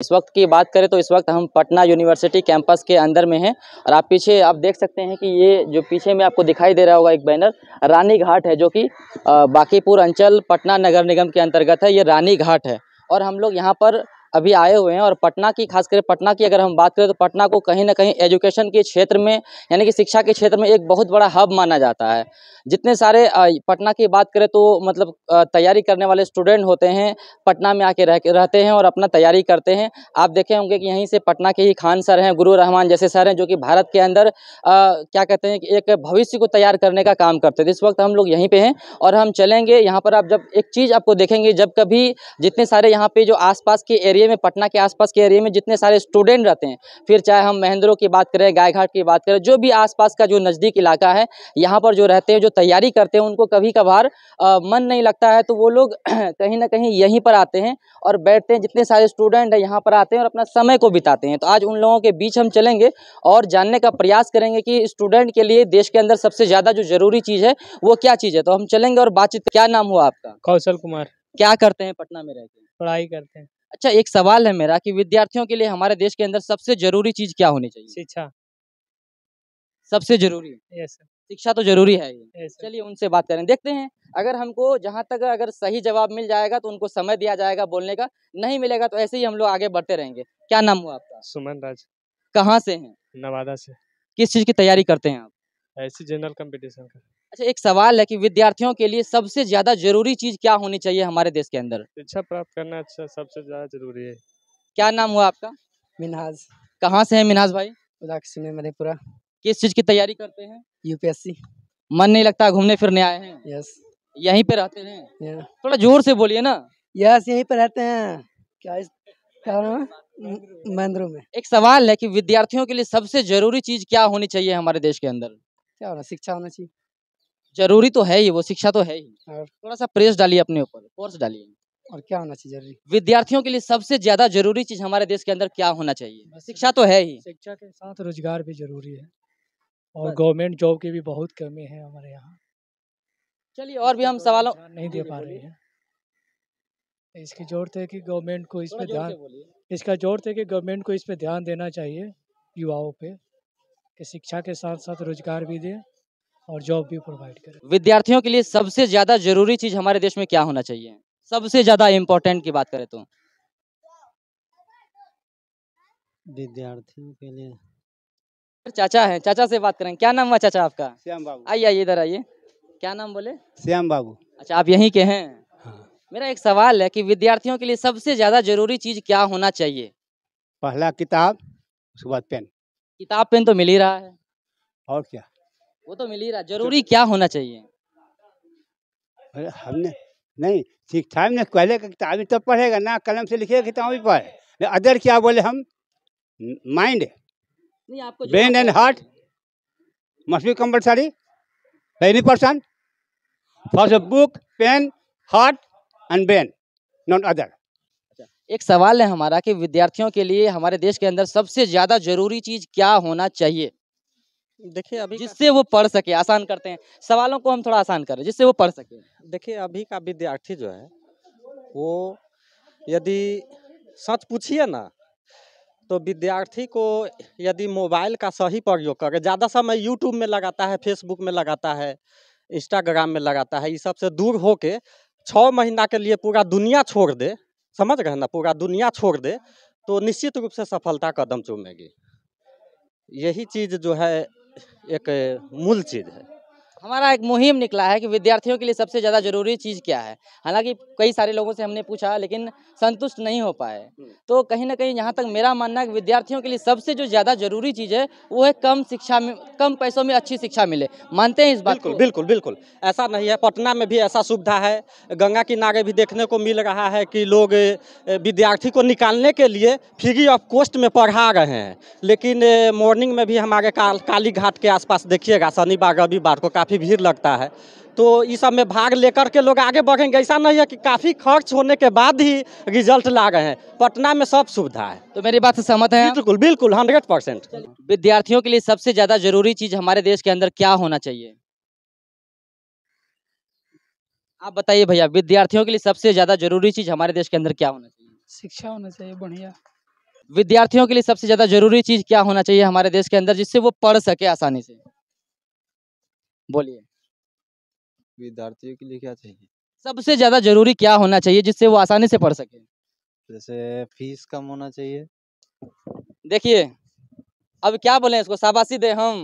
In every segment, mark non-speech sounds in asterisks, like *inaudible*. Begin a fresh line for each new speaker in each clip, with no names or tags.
इस वक्त की बात करें तो इस वक्त हम पटना यूनिवर्सिटी कैंपस के अंदर में हैं और आप पीछे आप देख सकते हैं कि ये जो पीछे में आपको दिखाई दे रहा होगा एक बैनर रानी घाट है जो कि बाकीपुर अंचल पटना नगर निगम के अंतर्गत है ये रानी घाट है और हम लोग यहाँ पर अभी आए हुए हैं और पटना की खासकर पटना की अगर हम बात करें तो पटना को कहीं ना कहीं एजुकेशन के क्षेत्र में यानी कि शिक्षा के क्षेत्र में एक बहुत बड़ा हब माना जाता है जितने सारे पटना की बात करें तो मतलब तैयारी करने वाले स्टूडेंट होते हैं पटना में आके रह रहते हैं और अपना तैयारी करते हैं आप देखे होंगे कि यहीं से पटना के ही खान सर हैं गुरु रहमान जैसे सर हैं जो कि भारत के अंदर आ, क्या कहते हैं कि एक भविष्य को तैयार करने का काम करते थे इस वक्त हम लोग यहीं पर हैं और हम चलेंगे यहाँ पर आप जब एक चीज़ आपको देखेंगे जब कभी जितने सारे यहाँ पर जो आसपास के एरिया एरिए में पटना के आसपास के एरिया में जितने सारे स्टूडेंट रहते हैं फिर चाहे हम महेंद्रों की बात करें गायघाट की बात करें जो भी आसपास का जो नज़दीक इलाका है यहाँ पर जो रहते हैं जो तैयारी करते हैं उनको कभी कभार मन नहीं लगता है तो वो लोग *clears throat* कहीं ना कहीं यहीं पर आते हैं और बैठते हैं जितने सारे स्टूडेंट हैं यहाँ पर आते हैं और अपना समय को बिताते हैं तो आज उन लोगों के बीच हम चलेंगे और जानने का प्रयास करेंगे कि स्टूडेंट के लिए देश के अंदर सबसे ज़्यादा जो ज़रूरी चीज़ है वो क्या चीज़ है तो हम चलेंगे और बातचीत क्या नाम हुआ आपका कौशल कुमार क्या करते हैं पटना में रहते हैं पढ़ाई करते हैं अच्छा एक सवाल है मेरा कि विद्यार्थियों के लिए हमारे देश के अंदर सबसे जरूरी चीज क्या होनी चाहिए शिक्षा सबसे जरूरी शिक्षा तो जरूरी है चलिए उनसे बात करें देखते हैं अगर हमको जहाँ तक अगर सही जवाब मिल जाएगा तो उनको समय दिया जाएगा बोलने का नहीं मिलेगा तो ऐसे ही हम लोग आगे बढ़ते रहेंगे क्या नाम हुआ आपका सुमन राज कहाँ से हैं नवादा से किस चीज की तैयारी करते हैं आप
ऐसी जनरल कंपटीशन का
अच्छा एक सवाल है कि विद्यार्थियों के लिए सबसे ज्यादा जरूरी चीज क्या होनी चाहिए हमारे देश के अंदर शिक्षा प्राप्त करना अच्छा सबसे ज्यादा जरूरी है क्या नाम हुआ आपका मिनाज कहाँ से है मिनाज भाई उदाक्षी में मधेपुरा किस चीज की तैयारी करते हैं यूपीएससी मन नहीं लगता घूमने फिरने आए हैं यस यहीं पे रहते हैं थोड़ा जोर से बोलिए ना यस यहीं पे रहते हैं क्या इस... महेंद्रो में एक सवाल है कि विद्यार्थियों के लिए सबसे जरूरी चीज क्या होनी चाहिए हमारे देश के अंदर क्या होना शिक्षा होना चाहिए जरूरी तो है ही वो शिक्षा तो है ही थोड़ा सा प्रेस डालिए अपने ऊपर फोर्स डालिए और क्या होना चाहिए जरूरी विद्यार्थियों के लिए सबसे ज्यादा जरूरी चीज हमारे देश के अंदर क्या होना चाहिए शिक्षा तो है ही शिक्षा के साथ रोजगार भी जरूरी है
और गवर्नमेंट जॉब की भी बहुत कमी है हमारे यहाँ
चलिए और भी हम सवालों नहीं दे पा रहे
हैं इसकी जरूरत है कि गवर्नमेंट को इस पे ध्यान इसका जरूरत है कि गवर्नमेंट को इस पे ध्यान देना चाहिए युवाओं पे कि शिक्षा के साथ साथ रोजगार भी दे और जॉब भी प्रोवाइड करें
विद्यार्थियों के लिए सबसे ज़्यादा जरूरी चीज़ हमारे देश में क्या होना चाहिए सबसे ज़्यादा इम्पोर्टेंट की बात करें तो
विद्यार्थियों के लिए
चाचा है चाचा से बात करें क्या नाम हुआ चाचा आपका श्याम बाबू आइए आइए इधर आइए क्या नाम बोले
श्याम बाबू अच्छा आप यहीं
के हैं हाँ। मेरा एक सवाल है कि विद्यार्थियों के लिए सबसे ज़्यादा जरूरी चीज़ क्या होना चाहिए
पहला किताब उसके बाद पेन
किताब पेन तो मिल ही रहा है और क्या वो तो मिल ही रहा जरूरी
क्या होना चाहिए अरे हमने नहीं ठीक ठाक ने पहले का किताब तो पढ़ेगा ना कलम से लिखेगा किताब भी अदर क्या बोले हम mind
brain and heart
must be compulsory any person for book pen heart and brain not other अच्छा,
एक सवाल है हमारा कि विद्यार्थियों के लिए हमारे देश के अंदर सबसे ज़्यादा जरूरी चीज़ क्या होना चाहिए देखिए अभी जिससे वो पढ़ सके आसान करते हैं सवालों को हम थोड़ा आसान कर रहे हैं जिससे वो पढ़ सके देखिए अभी का विद्यार्थी जो है वो यदि सच पूछिए ना तो विद्यार्थी को यदि मोबाइल का सही प्रयोग करे ज़्यादा समय यूट्यूब में लगाता है फेसबुक में लगाता है इंस्टाग्राम में लगाता है इस सब से दूर हो के छः महीना के लिए पूरा दुनिया छोड़ दे समझ रहे ना पूरा दुनिया छोड़ दे तो निश्चित रूप से सफलता कदम चूमेगी यही चीज़ जो है
एक मूल चीज़ है
हमारा एक मुहिम निकला है कि विद्यार्थियों के लिए सबसे ज़्यादा जरूरी चीज़ क्या है हालांकि कई सारे लोगों से हमने पूछा लेकिन संतुष्ट नहीं हो पाए हम्म। तो कहीं ना कहीं यहाँ तक मेरा मानना है कि विद्यार्थियों के लिए सबसे जो ज़्यादा जरूरी चीज़ है वो है कम शिक्षा में कम पैसों में अच्छी शिक्षा मिले मानते हैं इस बात बिल्कुल बिल्कुल बिल्कुल ऐसा नहीं है पटना में भी ऐसा सुविधा है गंगा की नागे भी देखने को मिल रहा है कि लोग विद्यार्थी को निकालने के लिए फ्री ऑफ कॉस्ट में पढ़ा रहे हैं लेकिन मॉर्निंग में भी हमारे काली घाट के आसपास देखिएगा शनिवार रविवार को काफ़ी काफ़ी भीड़ लगता है तो इस सब में भाग लेकर के लोग आगे बढ़ेंगे ऐसा नहीं है कि काफ़ी खर्च होने के बाद ही रिजल्ट ला गए हैं पटना में सब सुविधा है तो मेरी बात से सहमत है बिल्कुल बिल्कुल हंड्रेड परसेंट विद्यार्थियों के लिए सबसे ज़्यादा जरूरी चीज़ हमारे देश के अंदर क्या होना चाहिए आप बताइए भैया विद्यार्थियों के लिए सबसे ज़्यादा जरूरी चीज़ हमारे देश के अंदर क्या होना चाहिए
शिक्षा होना चाहिए बढ़िया
विद्यार्थियों के लिए सबसे ज़्यादा जरूरी चीज़ क्या होना चाहिए हमारे देश के अंदर जिससे वो पढ़ सके आसानी से
बोलिए विद्यार्थियों के लिए क्या चाहिए
सबसे ज़्यादा जरूरी क्या होना चाहिए जिससे वो आसानी से पढ़ सके जैसे फीस कम होना चाहिए देखिए अब क्या बोले इसको शाबाशी दे हम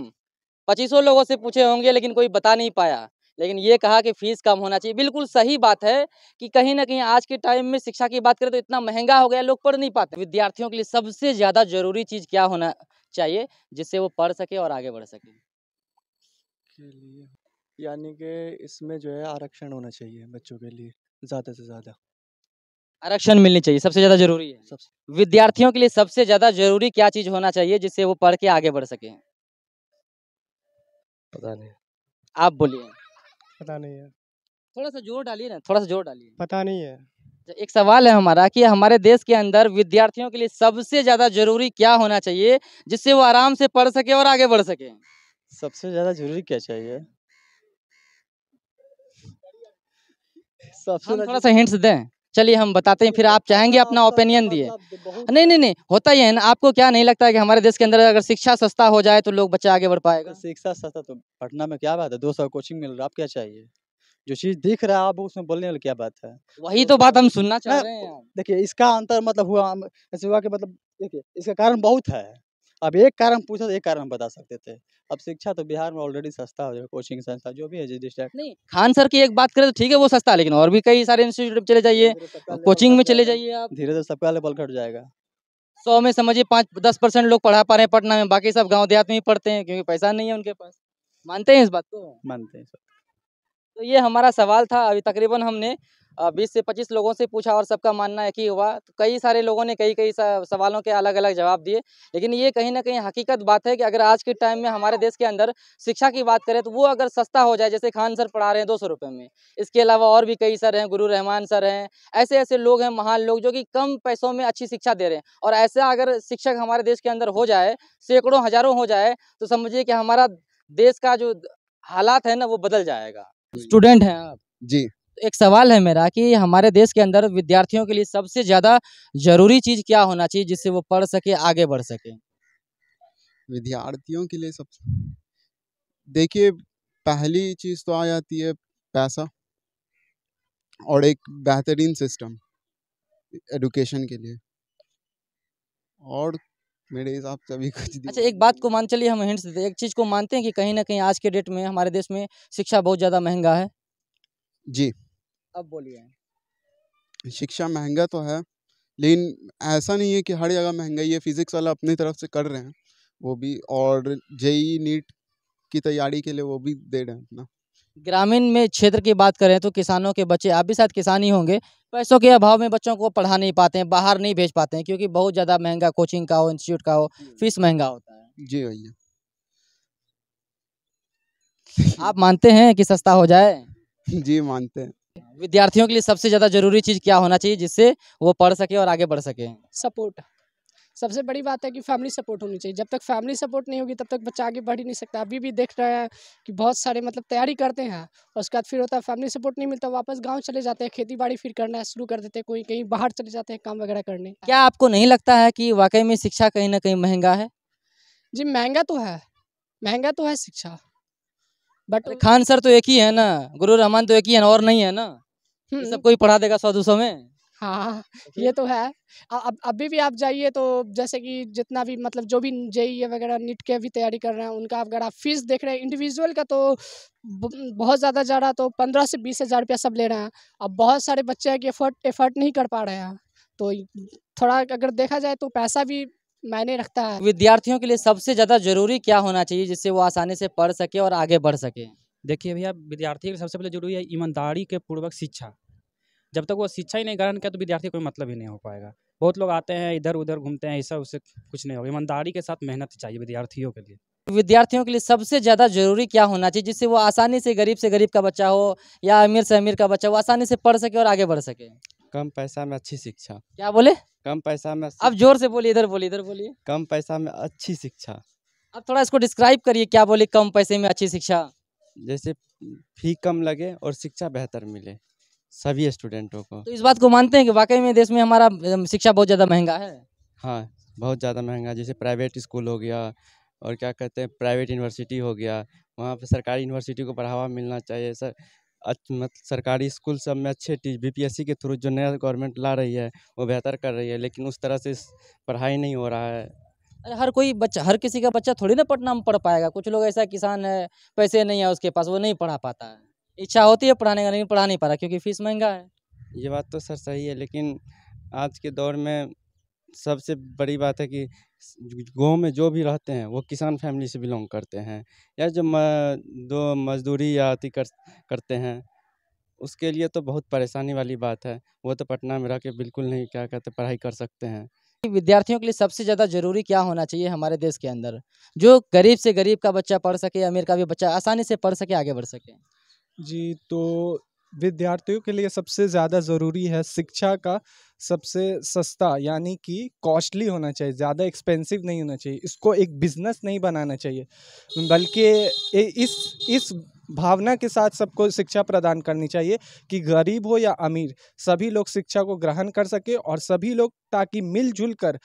पच्चीसों लोगों से पूछे होंगे लेकिन कोई बता नहीं पाया लेकिन ये कहा कि फीस कम होना चाहिए बिल्कुल सही बात है कि कहीं ना कहीं आज के टाइम में शिक्षा की बात करें तो इतना महंगा हो गया लोग पढ़ नहीं पाते विद्यार्थियों के लिए सबसे ज़्यादा जरूरी चीज़ क्या होना चाहिए जिससे वो पढ़ सके और आगे बढ़ सके के लिए यानी
कि इसमें जो है आरक्षण होना चाहिए बच्चों के लिए ज़्यादा से ज़्यादा
आरक्षण मिलनी चाहिए सबसे ज़्यादा जरूरी है सबसे विद्यार्थियों के लिए सबसे ज़्यादा जरूरी क्या चीज़ होना चाहिए जिससे वो पढ़ के आगे बढ़ सके पता नहीं आप बोलिए पता नहीं है थोड़ा सा जोर डालिए ना थोड़ा सा जोर डालिए पता नहीं है अच्छा, एक सवाल है हमारा कि हमारे देश के अंदर विद्यार्थियों के लिए सबसे ज़्यादा जरूरी क्या होना चाहिए जिससे वो आराम से पढ़ सके और आगे बढ़ सके सबसे ज्यादा जरूरी क्या चाहिए सबसे हम थोड़ा सा हिंट्स दें चलिए हम बताते हैं फिर आप चाहेंगे अपना ओपिनियन मतलब दिए नहीं नहीं नहीं होता ही है ना आपको क्या नहीं लगता है कि हमारे देश के अंदर अगर शिक्षा सस्ता हो जाए तो लोग बच्चा आगे बढ़ पाएगा शिक्षा
सस्ता तो पटना में क्या बात है दो सौ कोचिंग मिल रहा है आप क्या चाहिए जो चीज दिख रहा है आप उसमें बोलने वाली
क्या बात है वही तो बात हम सुनना चाह रहे हैं देखिए इसका अंतर मतलब हुआ ऐसे हुआ कि मतलब देखिए इसका कारण बहुत है अब एक कारण पूछो तो एक कारण बता सकते थे अब शिक्षा तो बिहार में ऑलरेडी सस्ता हो जाए कोचिंग संस्था जो भी है जिस डिस्ट्रिक्ट नहीं खान सर की एक बात करें तो ठीक है वो सस्ता है लेकिन और भी कई सारे इंस्टीट्यूट चले जाइए कोचिंग में चले जाइए आप धीरे धीरे सबका लेवल घट जाएगा सौ में समझिए पाँच दस परसेंट लोग पढ़ा पा रहे हैं पटना में बाकी सब गाँव देहात में ही पढ़ते हैं क्योंकि पैसा नहीं है उनके पास मानते हैं इस बात को मानते हैं तो ये हमारा सवाल था अभी तकरीबन हमने बीस से पच्चीस लोगों से पूछा और सबका मानना एक ही हुआ तो कई सारे लोगों ने कई कई सवालों के अलग अलग जवाब दिए लेकिन ये कहीं ना कहीं हकीकत बात है कि अगर आज के टाइम में हमारे देश के अंदर शिक्षा की बात करें तो वो अगर सस्ता हो जाए जैसे खान सर पढ़ा रहे हैं दो सौ रुपये में इसके अलावा और भी कई सर हैं गुरु रहमान सर हैं ऐसे ऐसे लोग हैं महान लोग जो कि कम पैसों में अच्छी शिक्षा दे रहे हैं और ऐसा अगर शिक्षक हमारे देश के अंदर हो जाए सैकड़ों हजारों हो जाए तो समझिए कि हमारा देश का जो हालात है ना वो बदल जाएगा स्टूडेंट हैं आप जी एक सवाल है मेरा कि हमारे देश के अंदर विद्यार्थियों के लिए सबसे ज़्यादा ज़रूरी चीज़ क्या होना चाहिए जिससे
वो पढ़ सके आगे बढ़ सके विद्यार्थियों के लिए सब देखिए पहली चीज़ तो आ जाती है पैसा और एक बेहतरीन सिस्टम एडुकेशन के लिए और मेरे हिसाब से अभी कुछ
अच्छा एक बात को मान चलिए हम हिंट्स देते एक चीज़ को मानते हैं कि कहीं ना कहीं आज के डेट में हमारे देश में शिक्षा बहुत ज़्यादा महंगा है जी अब
बोलिए शिक्षा महंगा तो है लेकिन ऐसा नहीं है कि हर जगह महंगाई है फिज़िक्स वाला अपनी तरफ से कर रहे हैं वो भी और जेई नीट की तैयारी के लिए वो भी दे रहे हैं अपना
ग्रामीण में क्षेत्र की बात करें तो किसानों के बच्चे आप भी शायद किसान ही होंगे पैसों के अभाव में बच्चों को पढ़ा नहीं पाते हैं बाहर नहीं भेज पाते हैं क्योंकि बहुत ज़्यादा महंगा कोचिंग का हो इंस्टीट्यूट का हो हम्म। फीस महंगा होता है
जी भैया
आप मानते हैं कि सस्ता हो जाए
*laughs* जी मानते हैं विद्यार्थियों
के लिए सबसे ज़्यादा जरूरी चीज़ क्या होना चाहिए जिससे वो पढ़ सके और आगे बढ़ सके सपोर्ट सबसे बड़ी बात है कि फैमिली सपोर्ट होनी चाहिए जब तक फैमिली सपोर्ट नहीं होगी तब तक बच्चा आगे बढ़ ही नहीं सकता अभी भी देख रहे हैं कि बहुत सारे मतलब तैयारी करते हैं और उसके बाद फिर होता है फैमिली सपोर्ट नहीं मिलता वापस गांव चले जाते हैं खेती बाड़ी फिर करना शुरू कर देते हैं कोई कहीं बाहर चले जाते हैं काम वगैरह करने क्या आपको नहीं लगता है कि वाकई में शिक्षा कहीं ना कहीं महंगा है जी महंगा तो है महंगा तो है शिक्षा बट खान सर तो एक ही है ना गुरु रहमान तो एक ही है और नहीं है ना हम्म। सबको ही पढ़ा देगा सौ दो सौ में हाँ ये तो है अब अभी भी आप जाइए तो जैसे कि जितना भी मतलब जो भी जेई वगैरह नीट के भी तैयारी कर रहे हैं उनका अगर आप फीस देख रहे हैं इंडिविजुअल का तो बहुत ज़्यादा जा रहा तो पंद्रह से बीस हज़ार रुपया सब ले रहे हैं अब बहुत सारे बच्चे हैं कि एफर्ट एफर्ट नहीं कर पा रहे हैं तो थोड़ा अगर देखा जाए तो पैसा भी मायने रखता है विद्यार्थियों के लिए सबसे ज़्यादा जरूरी क्या होना चाहिए जिससे वो आसानी से पढ़ सके और आगे बढ़ सके देखिए भैया विद्यार्थी के लिए सबसे पहले जरूरी है ईमानदारी के पूर्वक शिक्षा जब तक वो शिक्षा ही नहीं ग्रहण किया तो विद्यार्थी कोई मतलब ही नहीं हो पाएगा बहुत लोग आते हैं इधर उधर घूमते हैं
ऐसा उससे कुछ नहीं होगा ईमानदारी के साथ मेहनत चाहिए विद्यार्थियों के लिए
विद्यार्थियों के लिए सबसे ज़्यादा जरूरी क्या होना चाहिए जिससे वो आसानी से गरीब से गरीब का बच्चा हो या अमीर से अमीर का बच्चा हो आसानी से पढ़
सके और आगे बढ़ सके कम पैसा में अच्छी शिक्षा क्या बोले कम पैसा में अब जोर से बोलिए इधर बोलिए इधर बोलिए कम पैसा में अच्छी शिक्षा
अब थोड़ा इसको डिस्क्राइब करिए क्या बोले कम पैसे
में अच्छी शिक्षा जैसे फी कम लगे और शिक्षा बेहतर मिले सभी स्टूडेंटों को तो
इस बात को मानते हैं कि वाकई में देश में हमारा शिक्षा बहुत ज़्यादा महंगा है
हाँ बहुत ज़्यादा महंगा जैसे प्राइवेट स्कूल हो गया और क्या कहते हैं प्राइवेट यूनिवर्सिटी हो गया वहाँ पर सरकारी यूनिवर्सिटी को बढ़ावा मिलना चाहिए सर मतलब सरकारी स्कूल सब में अच्छे बी पी एस सी के थ्रू जो नया गवर्नमेंट ला रही है वो बेहतर कर रही है लेकिन उस तरह से पढ़ाई नहीं हो रहा है
अरे हर कोई बच्चा हर किसी का बच्चा थोड़ी ना पटना में पढ़ पाएगा कुछ लोग ऐसा किसान है पैसे नहीं है उसके पास वो नहीं पढ़ा पाता है इच्छा होती है पढ़ाने का लेकिन पढ़ा नहीं पा रहा क्योंकि फीस महंगा
है ये बात तो सर सही है लेकिन आज के दौर में सबसे बड़ी बात है कि गाँव में जो भी रहते हैं वो किसान फैमिली से बिलोंग करते हैं या जो दो मजदूरी या अति कर करते हैं उसके लिए तो बहुत परेशानी वाली बात है वो तो पटना में रह के बिल्कुल नहीं क्या कहते पढ़ाई कर सकते हैं
विद्यार्थियों के लिए सबसे ज़्यादा जरूरी क्या होना चाहिए हमारे देश के अंदर जो गरीब से गरीब का बच्चा पढ़ सके अमीर का भी बच्चा आसानी से पढ़ सके आगे बढ़ सके
जी तो विद्यार्थियों के लिए सबसे ज़्यादा ज़रूरी है शिक्षा का सबसे सस्ता यानी कि कॉस्टली होना चाहिए ज़्यादा एक्सपेंसिव नहीं होना चाहिए इसको एक बिजनेस नहीं बनाना चाहिए बल्कि इस इस भावना के साथ सबको शिक्षा प्रदान करनी चाहिए कि गरीब हो या अमीर सभी लोग शिक्षा को ग्रहण कर सके और सभी लोग ताकि मिलजुल कर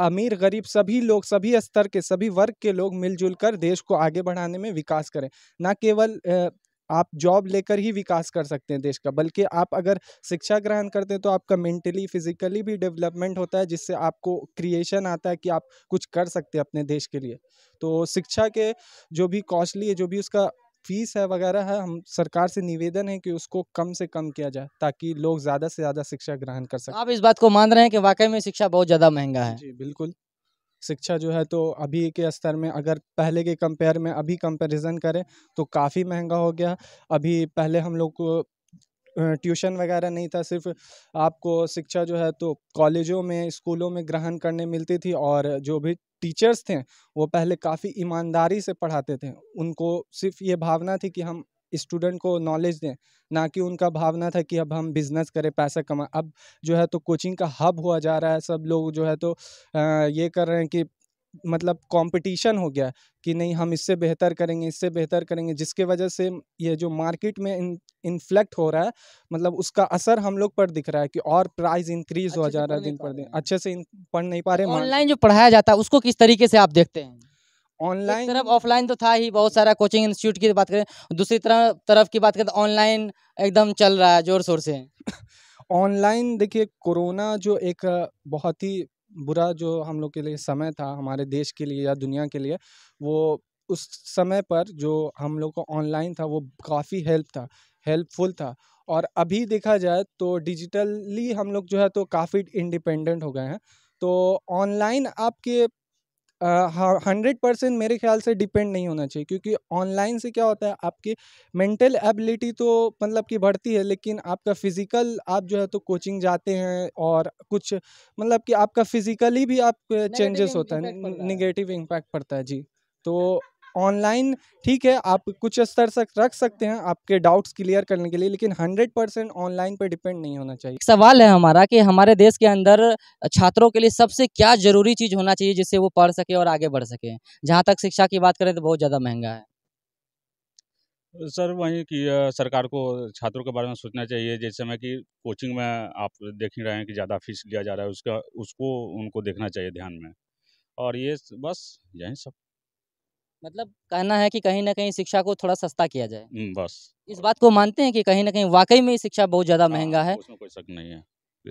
अमीर गरीब सभी लोग सभी स्तर के सभी वर्ग के लोग मिलजुल कर देश को आगे बढ़ाने में विकास करें ना केवल आप जॉब लेकर ही विकास कर सकते हैं देश का बल्कि आप अगर शिक्षा ग्रहण करते हैं तो आपका मेंटली फिजिकली भी डेवलपमेंट होता है जिससे आपको क्रिएशन आता है कि आप कुछ कर सकते हैं अपने देश के लिए तो शिक्षा के जो भी कॉस्टली है जो भी उसका फीस है वगैरह है हम सरकार से निवेदन है कि उसको कम से कम किया जाए ताकि लोग ज़्यादा से ज़्यादा शिक्षा ग्रहण कर सकें
आप इस बात को मान रहे हैं कि वाकई में शिक्षा बहुत ज़्यादा महंगा है
जी बिल्कुल शिक्षा जो है तो अभी के स्तर में अगर पहले के कंपेयर में अभी कंपैरिजन करें तो काफ़ी महंगा हो गया अभी पहले हम लोग को ट्यूशन वगैरह नहीं था सिर्फ आपको शिक्षा जो है तो कॉलेजों में स्कूलों में ग्रहण करने मिलती थी और जो भी टीचर्स थे वो पहले काफ़ी ईमानदारी से पढ़ाते थे उनको सिर्फ ये भावना थी कि हम स्टूडेंट को नॉलेज दें ना कि उनका भावना था कि अब हम बिज़नेस करें पैसा कमाए अब जो है तो कोचिंग का हब हुआ जा रहा है सब लोग जो है तो ये कर रहे हैं कि मतलब कंपटीशन हो गया कि नहीं हम इससे बेहतर करेंगे इससे बेहतर करेंगे जिसके वजह से ये जो मार्केट में इन इन्फ्लेक्ट हो रहा है मतलब उसका असर हम लोग पर दिख रहा है कि और प्राइस इंक्रीज हो जा रहा है दिन पर दिन अच्छे से पढ़ नहीं पा रहे ऑनलाइन
तो जो पढ़ाया जाता है उसको किस तरीके से आप देखते हैं ऑनलाइन तरफ ऑफलाइन तो था ही बहुत सारा कोचिंग इंस्टीट्यूट की बात करें दूसरी तरफ तरफ की बात करें तो ऑनलाइन एकदम चल रहा है जोर शोर से *laughs*
ऑनलाइन देखिए कोरोना जो एक बहुत ही बुरा जो हम लोग के लिए समय था हमारे देश के लिए या दुनिया के लिए वो उस समय पर जो हम लोग को ऑनलाइन था वो काफ़ी हेल्प था हेल्पफुल था और अभी देखा जाए तो डिजिटली हम लोग जो है तो काफ़ी इंडिपेंडेंट हो गए हैं तो ऑनलाइन आपके हंड्रेड हाँ, परसेंट मेरे ख्याल से डिपेंड नहीं होना चाहिए क्योंकि ऑनलाइन से क्या होता है आपकी मेंटल एबिलिटी तो मतलब कि बढ़ती है लेकिन आपका फिज़िकल आप जो है तो कोचिंग जाते हैं और कुछ मतलब कि आपका फिज़िकली भी आप चेंजेस होता है निगेटिव इम्पैक्ट पड़ता है जी तो ऑनलाइन ठीक है आप कुछ स्तर तक रख सकते हैं आपके डाउट्स क्लियर करने के लिए लेकिन हंड्रेड परसेंट ऑनलाइन पर डिपेंड नहीं होना चाहिए
सवाल है हमारा कि हमारे देश के अंदर छात्रों के लिए सबसे क्या जरूरी चीज़ होना चाहिए जिससे वो पढ़ सके और आगे बढ़ सके जहाँ तक शिक्षा की बात करें तो बहुत ज़्यादा महंगा है
सर वहीं की सरकार को छात्रों के बारे में सोचना चाहिए जिस समय कि कोचिंग में आप देख ही रहे हैं कि ज़्यादा फीस लिया जा रहा है उसका उसको उनको देखना चाहिए ध्यान में और ये बस यही सब
मतलब कहना है कि कहीं ना कहीं शिक्षा को थोड़ा सस्ता किया जाए बस इस बात को मानते हैं कि कहीं ना कहीं वाकई में शिक्षा बहुत ज़्यादा हाँ, महंगा है उसमें
कोई शक नहीं है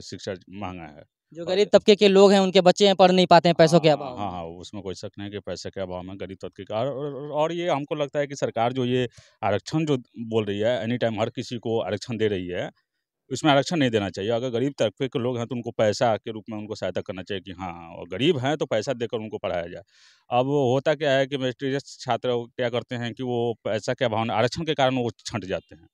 शिक्षा महंगा है जो गरीब
तबके के लोग हैं उनके बच्चे हैं पढ़ नहीं पाते हैं पैसों के हाँ, अभाव हाँ
हाँ उसमें कोई शक नहीं कि पैसे के अभाव में गरीब तबके का और ये हमको लगता है कि सरकार जो ये आरक्षण जो बोल रही है एनी टाइम हर किसी को आरक्षण दे रही है इसमें आरक्षण नहीं देना चाहिए अगर गरीब तबके के लोग हैं तो उनको पैसा के रूप में उनको सहायता करना चाहिए कि हाँ और गरीब हैं तो पैसा देकर उनको पढ़ाया जाए अब होता क्या है कि मेस्टीरियस छात्र क्या करते हैं कि वो पैसा के अभाव आरक्षण के कारण वो छंट जाते हैं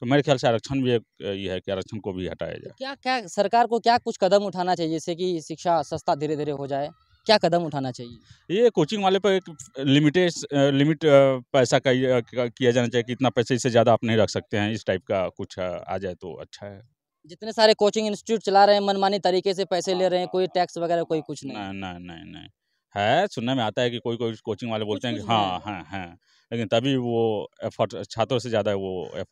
तो मेरे ख्याल से आरक्षण भी एक ये है कि आरक्षण को भी हटाया तो जाए
क्या क्या सरकार को क्या कुछ कदम उठाना चाहिए जैसे कि शिक्षा सस्ता धीरे धीरे हो जाए क्या कदम उठाना चाहिए
ये कोचिंग वाले पर एक लिमिटेड लिमिट पैसा का किया जाना चाहिए कि इतना पैसे इससे ज़्यादा आप नहीं रख सकते हैं इस टाइप का कुछ आ जाए तो अच्छा है
जितने सारे कोचिंग इंस्टीट्यूट चला रहे हैं मनमानी तरीके से पैसे ले रहे हैं कोई टैक्स वगैरह कोई कुछ नहीं
नहीं नहीं नहीं नहीं है सुनने में आता है कि कोई कोई कोचिंग वाले बोलते हैं कि हाँ, हाँ हाँ हाँ लेकिन तभी वो एफर्ट छात्रों से ज़्यादा वो